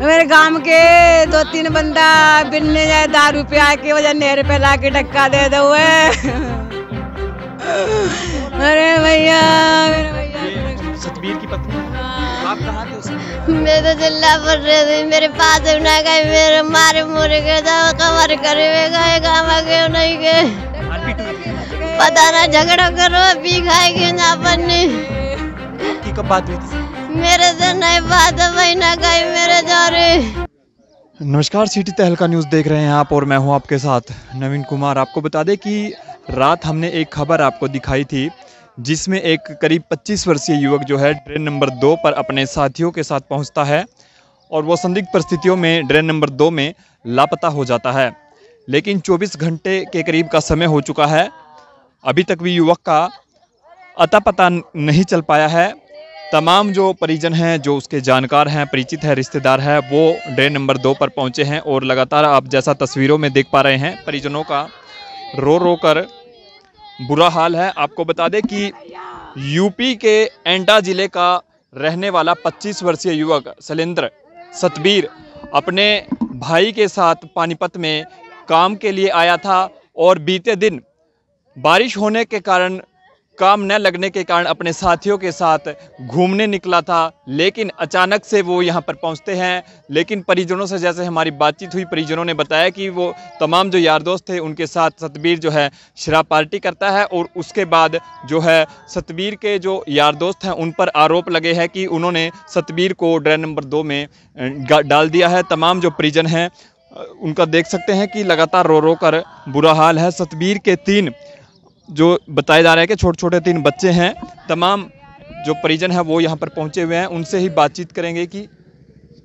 मेरे गांव के दो तीन बंदा बिन्ने जाए दारू पिया के वजह नहर पे ला के धक्का दे दो अरे भैया भैया सतबीर की पत्नी हाँ। आप कहाँ थे मैं तो जिला पर रही थी मेरे पास ना गए मेरे मारे मोरे गए कवर करे गए गाँव गए नहीं गए पता ना झगड़ा करो पी खाएंगे ना अपन ने की कब बात हुई थी मेरे मेरे नमस्कार सिटी तहलका न्यूज़ देख रहे हैं आप और मैं हूं आपके साथ नवीन कुमार आपको बता दें कि रात हमने एक खबर आपको दिखाई थी जिसमें एक करीब 25 वर्षीय युवक जो है ट्रेन नंबर दो पर अपने साथियों के साथ पहुंचता है और वो संदिग्ध परिस्थितियों में ट्रेन नंबर दो में लापता हो जाता है लेकिन 24 घंटे के करीब का समय हो चुका है अभी तक भी युवक का अता पता नहीं चल पाया है तमाम जो परिजन हैं जो उसके जानकार हैं परिचित हैं रिश्तेदार हैं वो ड्रेन नंबर दो पर पहुंचे हैं और लगातार आप जैसा तस्वीरों में देख पा रहे हैं परिजनों का रो रो कर बुरा हाल है आपको बता दें कि यूपी के एंटा ज़िले का रहने वाला 25 वर्षीय युवक शैलेंद्र सतबीर अपने भाई के साथ पानीपत में काम के लिए आया था और बीते दिन बारिश होने के कारण काम न लगने के कारण अपने साथियों के साथ घूमने निकला था लेकिन अचानक से वो यहाँ पर पहुँचते हैं लेकिन परिजनों से जैसे हमारी बातचीत हुई परिजनों ने बताया कि वो तमाम जो यार दोस्त थे उनके साथ सतबीर जो है शराब पार्टी करता है और उसके बाद जो है सतबीर के जो यार दोस्त हैं उन पर आरोप लगे हैं कि उन्होंने सतबीर को ड्रेन नंबर दो में डाल दिया है तमाम जो परिजन हैं उनका देख सकते हैं कि लगातार रो रो कर बुरा हाल है सतबीर के तीन जो बताया जा रहा है कि छोटे छोटे तीन बच्चे हैं तमाम जो परिजन हैं वो यहाँ पर पहुँचे हुए हैं उनसे ही बातचीत करेंगे कि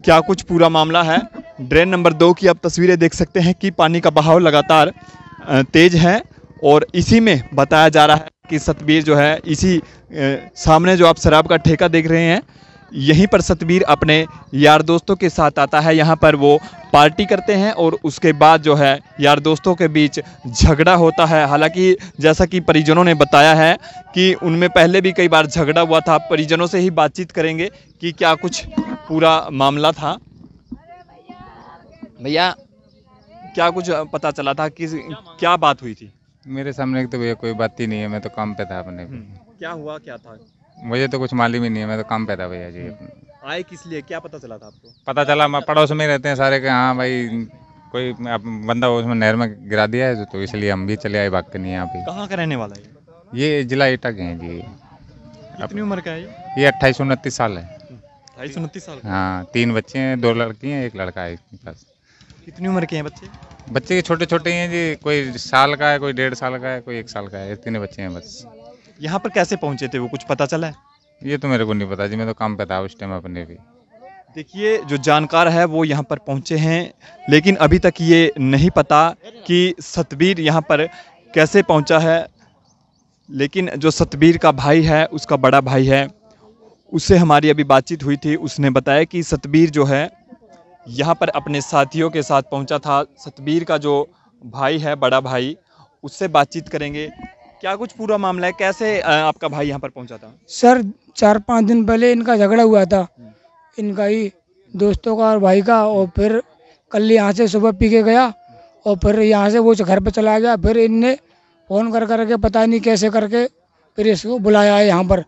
क्या कुछ पूरा मामला है ड्रेन नंबर दो की आप तस्वीरें देख सकते हैं कि पानी का बहाव लगातार तेज है और इसी में बताया जा रहा है कि सतबीर जो है इसी सामने जो आप शराब का ठेका देख रहे हैं यहीं पर सतबीर अपने यार दोस्तों के साथ आता है यहाँ पर वो पार्टी करते हैं और उसके बाद जो है यार दोस्तों के बीच झगड़ा होता है हालांकि जैसा कि परिजनों ने बताया है कि उनमें पहले भी कई बार झगड़ा हुआ था परिजनों से ही बातचीत करेंगे कि क्या कुछ पूरा मामला था भैया क्या कुछ पता चला था कि क्या बात हुई थी मेरे सामने तो भैया कोई बात ही नहीं है मैं तो काम पे था अपने हम्म, क्या हुआ क्या था मुझे तो कुछ मालूम ही नहीं है मैं तो काम पैदा भैया जी हम्म। आए किस लिए क्या पता चला था आपको पता चला मैं पड़ोस में रहते हैं सारे के हाँ भाई कोई बंदा उसमें नहर में गिरा दिया है तो इसलिए हम भी चले आए भाग के नहीं यहाँ पे कहाँ का रहने वाला है ये जिला इटक के हैं जी कितनी उम्र का है ये अट्ठाईस उनतीस साल है अट्ठाईस उनतीस साल हाँ तीन बच्चे हैं दो लड़की हैं एक लड़का है पास कितनी उम्र के हैं बच्चे बच्चे के छोटे छोटे हैं जी कोई साल का है कोई डेढ़ साल का है कोई एक साल का है इतने बच्चे हैं बस यहाँ पर कैसे पहुँचे थे वो कुछ पता चला है ये तो मेरे को नहीं पता जी मैं तो काम पे था उस टाइम अपने भी देखिए जो जानकार है वो यहाँ पर पहुँचे हैं लेकिन अभी तक ये नहीं पता कि सतबीर यहाँ पर कैसे पहुँचा है लेकिन जो सतबीर का भाई है उसका बड़ा भाई है उससे हमारी अभी बातचीत हुई थी उसने बताया कि सतबीर जो है यहाँ पर अपने साथियों के साथ पहुँचा था सतबीर का जो भाई है बड़ा भाई उससे बातचीत करेंगे क्या कुछ पूरा मामला है कैसे आपका भाई यहाँ पर पहुँचा था सर चार पाँच दिन पहले इनका झगड़ा हुआ था इनका ही दोस्तों का और भाई का और फिर कल यहाँ से सुबह पी के गया और फिर यहाँ से वो घर पे चला गया फिर इनने फ़ोन कर करके पता नहीं कैसे करके फिर इसको बुलाया है यहाँ पर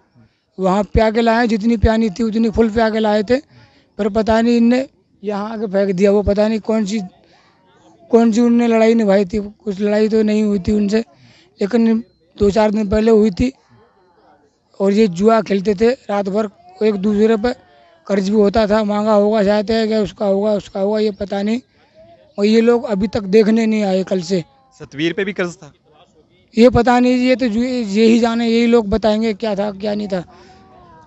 वहाँ प्या के लाए जितनी प्यानी थी उतनी फुल प्या के लाए थे फिर पता नहीं इनने यहाँ आके फेंक दिया वो पता नहीं कौन सी कौन सी उनने लड़ाई निभाई थी कुछ लड़ाई तो नहीं हुई थी उनसे लेकिन दो चार दिन पहले हुई थी और ये जुआ खेलते थे रात भर एक दूसरे पर कर्ज भी होता था मांगा होगा शायद है क्या उसका होगा उसका होगा ये पता नहीं और ये लोग अभी तक देखने नहीं आए कल से सतवीर पे भी कर्ज था ये पता नहीं ये तो यही जाने यही लोग बताएंगे क्या था क्या नहीं था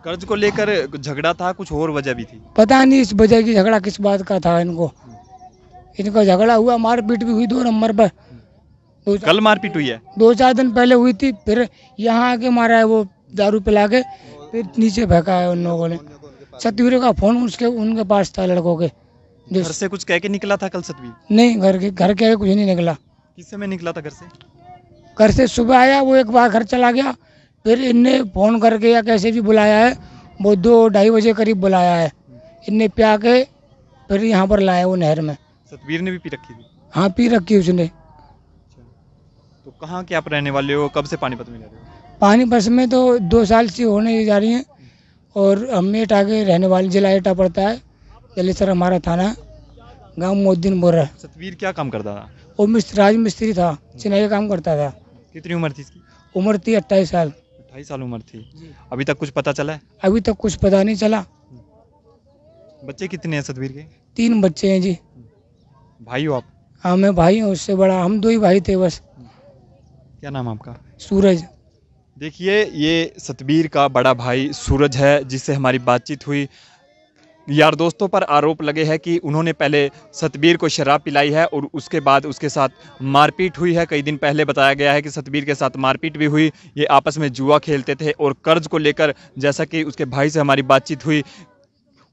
कर्ज को लेकर झगड़ा था कुछ और वजह भी थी पता नहीं इस वजह की झगड़ा किस बात का था इनको इनका झगड़ा हुआ मारपीट भी हुई दो नंबर पर कल मारपीट हुई है दो चार दिन पहले हुई थी फिर यहाँ आके मारा है वो दारू पिला के फिर नीचे फेंका है उन लोगों ने सतवीर का फोन उसके उनके पास था लड़कों के घर से कुछ कह के निकला था कल सतवीर नहीं घर के घर के कुछ नहीं निकला किस समय निकला था घर से घर से सुबह आया वो एक बार घर चला गया फिर इनने फ़ोन करके या कैसे भी बुलाया है वो दो ढाई बजे करीब बुलाया है इनने पिया के फिर यहाँ पर लाया वो नहर में सतवीर ने भी पी रखी थी हाँ पी रखी उसने तो कहाँ के आप रहने वाले हो कब से पानीपत में रह रहे हो पानीपत में तो दो साल से होने जा रही हैं और हम एटा के रहने वाले जिला एटा पड़ता है जलेसर हमारा थाना गाँव मोद्दीन बोर्रा सतवीर अच्छा, तो क्या काम करता था वो मिस्त्री राज मिस्त्री था चिनाई का काम करता था कितनी उम्र थी इसकी उम्र थी अट्ठाईस साल अट्ठाईस साल उम्र थी अभी तक कुछ पता चला है अभी तक कुछ पता नहीं चला बच्चे कितने हैं सतवीर के तीन बच्चे हैं जी भाई हो आप हाँ मैं भाई हूँ उससे बड़ा हम दो ही भाई थे बस क्या नाम आपका सूरज देखिए ये सतबीर का बड़ा भाई सूरज है जिससे हमारी बातचीत हुई यार दोस्तों पर आरोप लगे हैं कि उन्होंने पहले सतबीर को शराब पिलाई है और उसके बाद उसके साथ मारपीट हुई है कई दिन पहले बताया गया है कि सतबीर के साथ मारपीट भी हुई ये आपस में जुआ खेलते थे और कर्ज को लेकर जैसा कि उसके भाई से हमारी बातचीत हुई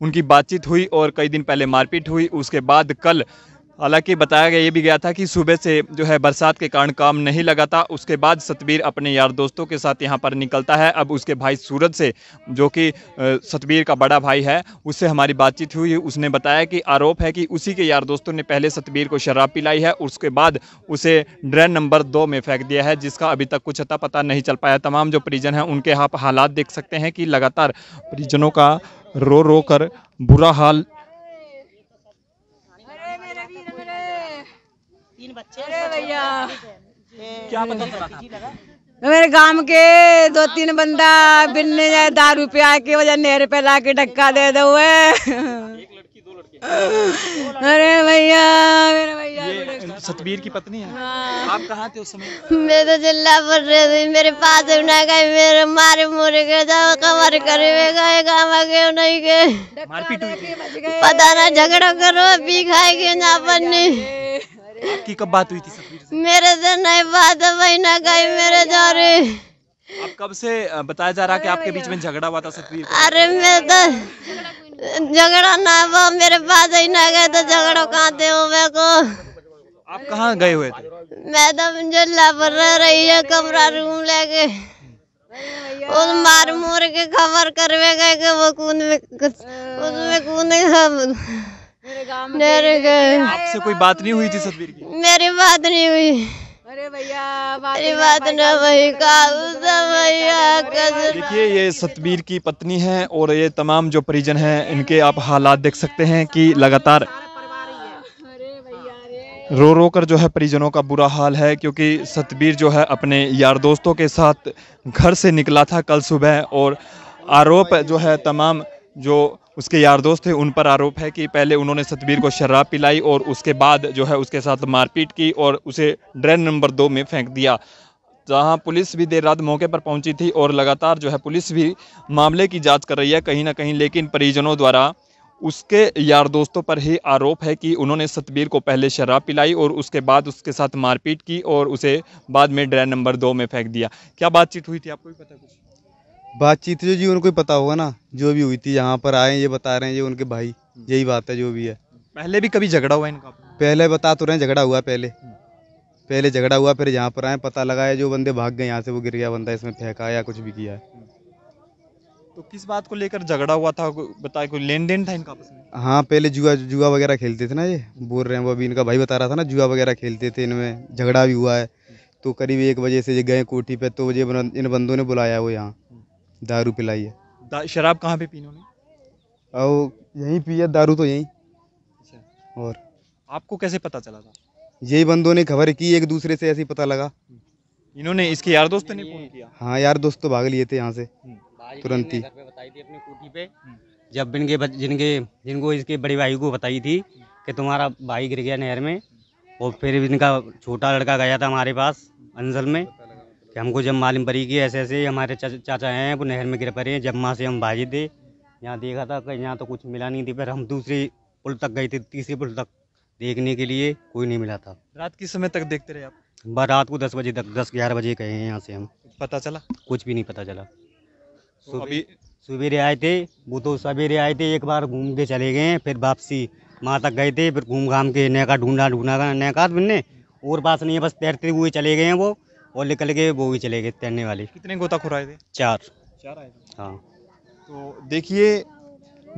उनकी बातचीत हुई और कई दिन पहले मारपीट हुई उसके बाद कल हालांकि बताया गया ये भी गया था कि सुबह से जो है बरसात के कारण काम नहीं लगा था उसके बाद सतबीर अपने यार दोस्तों के साथ यहाँ पर निकलता है अब उसके भाई सूरज से जो कि सतबीर का बड़ा भाई है उससे हमारी बातचीत हुई उसने बताया कि आरोप है कि उसी के यार दोस्तों ने पहले सतबीर को शराब पिलाई है उसके बाद उसे ड्रेन नंबर दो में फेंक दिया है जिसका अभी तक कुछ अता पता नहीं चल पाया तमाम जो परिजन हैं उनके यहाँ हालात देख सकते हैं कि लगातार परिजनों का रो रो कर बुरा हाल तीन बच्चे अरे भैया क्या पता मेरे गांव के दो तीन बंदा बिन्ने जाए दारू पिया के वजह नहर पे ला के ढक्का दे दो अरे भैया मेरे भैया सतबीर की पत्नी है हाँ। आप कहाँ थे उस समय मैं तो जिला पड़ रही थी मेरे पास ना गए मेरे मारे मुरे के जाओ कवर करे गए गांव के नहीं गए पता ना झगड़ा करो पी खाए के ना पन्नी आपकी कब बात हुई थी मेरे से नहीं बात महीना गई मेरे जौरे अब कब से बताया जा रहा कि आपके बीच में झगड़ा हुआ था सतवीर अरे मैं तो झगड़ा ना वो मेरे पास ही ना गए तो झगड़ा कहाँ थे वो मेरे को आप कहाँ गए हुए थे मैं तो मुझे लापर रही है कमरा रूम लेके उस मार मोर के खबर करवे गए कि वो कूद में उसमें कूद आपसे कोई बात नहीं हुई थी सतबीर की मेरी बात नहीं हुई अरे भैया बात ना भैया देखिए ये सतबीर की पत्नी है और ये तमाम जो परिजन हैं इनके आप हालात देख सकते हैं कि लगातार रो रो कर जो है परिजनों का बुरा हाल है क्योंकि सतबीर जो है अपने यार दोस्तों के साथ घर से निकला था कल सुबह और आरोप जो है तमाम जो उसके यार दोस्त थे उन पर आरोप है कि पहले उन्होंने सतबीर को शराब पिलाई और उसके बाद जो है उसके साथ मारपीट की और उसे ड्रेन नंबर दो में फेंक दिया जहां पुलिस भी देर रात मौके पर पहुंची थी और लगातार जो है पुलिस भी मामले की जांच कर रही है कहीं ना कहीं लेकिन परिजनों द्वारा उसके यार दोस्तों पर ही आरोप है कि उन्होंने सतबीर को पहले शराब पिलाई और उसके बाद उसके साथ मारपीट की और उसे बाद में ड्रेन नंबर दो में फेंक दिया क्या बातचीत हुई थी आपको भी पता कुछ बातचीत जो तो जी उनको पता होगा ना जो भी हुई थी यहाँ पर आए ये बता रहे हैं ये उनके भाई हम्म। यही बात है जो भी है पहले भी कभी झगड़ा हुआ इनका पहले बता तो रहे झगड़ा हुआ पहले हम्म। पहले झगड़ा हुआ फिर यहाँ पर आए पता लगाया जो बंदे भाग गए यहाँ से वो गिर गया बंदा इसमें फेंका या कुछ भी किया हम्म। तो किस बात को लेकर झगड़ा हुआ था बताया कोई लेन देन था इनका आपस में हाँ पहले जुआ जुआ वगैरह खेलते थे ना ये बोल रहे हैं वो अभी इनका भाई बता रहा था ना जुआ वगैरह खेलते थे इनमें झगड़ा भी हुआ है तो करीब एक बजे से गए कोठी पे तो ये इन बंदों ने बुलाया वो यहाँ दारू पिलाई है शराब कहाँ पे पीने और यहीं पिया दारू तो यहीं अच्छा और आपको कैसे पता चला था यही बंदों ने खबर की एक दूसरे से ऐसे ही पता लगा हम्म। इन्होंने इसके यार दोस्त ने फोन किया हाँ यार दोस्त तो भाग लिए थे यहाँ से हम्म। तुरंत ही अपनी पे हम्म। जब इनके जिनके जिनको इसके बड़े भाई को बताई थी कि तुम्हारा भाई गिर गया नहर में और फिर इनका छोटा लड़का गया था हमारे पास अंजल में कि हमको जब मालूम पड़ी कि ऐसे ऐसे हमारे चाचा चाचा हैं वो नहर में गिर पड़े हैं जब वहाँ से हम भाजी थे यहाँ देखा था कहीं यहाँ तो कुछ मिला नहीं थी पर हम दूसरे पुल तक गए थे तीसरे पुल तक देखने के लिए कोई नहीं मिला था रात किस समय तक देखते रहे आप बस रात को दस बजे तक दस ग्यारह बजे गए हैं यहाँ से हम पता चला कुछ भी नहीं पता चला तो सवेरे आए थे वो तो सवेरे आए थे एक बार घूम के चले गए फिर वापसी वहाँ तक गए थे फिर घूम घाम के नैका ढूंढा ढूंढा नैका बनने और पास नहीं है बस तैरते हुए चले गए हैं वो और निकल गए वो भी चले गए तैरने वाले कितने गोताखोर आए थे चार चार आए थे हाँ तो देखिए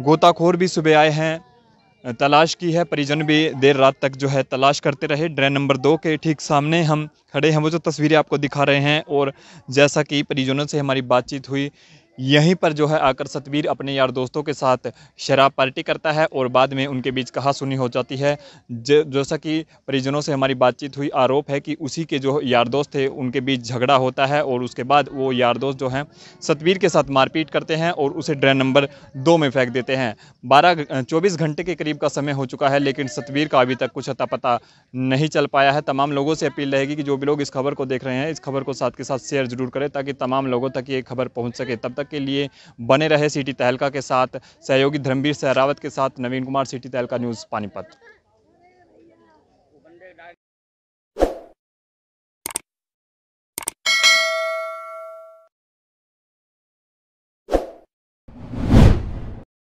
गोताखोर भी सुबह आए हैं तलाश की है परिजन भी देर रात तक जो है तलाश करते रहे ड्रेन नंबर दो के ठीक सामने हम खड़े हैं वो जो तस्वीरें आपको दिखा रहे हैं और जैसा कि परिजनों से हमारी बातचीत हुई यहीं पर जो है आकर सतवीर अपने यार दोस्तों के साथ शराब पार्टी करता है और बाद में उनके बीच कहा सुनी हो जाती है जैसा कि परिजनों से हमारी बातचीत हुई आरोप है कि उसी के जो यार दोस्त थे उनके बीच झगड़ा होता है और उसके बाद वो यार दोस्त जो हैं सतवीर के साथ मारपीट करते हैं और उसे ड्रेन नंबर दो में फेंक देते हैं बारह चौबीस घंटे के करीब का समय हो चुका है लेकिन सतवीर का अभी तक कुछ अता पता नहीं चल पाया है तमाम लोगों से अपील रहेगी कि जो भी लोग इस खबर को देख रहे हैं इस खबर को साथ के साथ शेयर जरूर करें ताकि तमाम लोगों तक ये खबर पहुँच सके तब तक तक के लिए बने रहे सिटी तहलका के साथ सहयोगी धर्मवीर सहरावत के साथ नवीन कुमार सिटी तहलका न्यूज़ पानीपत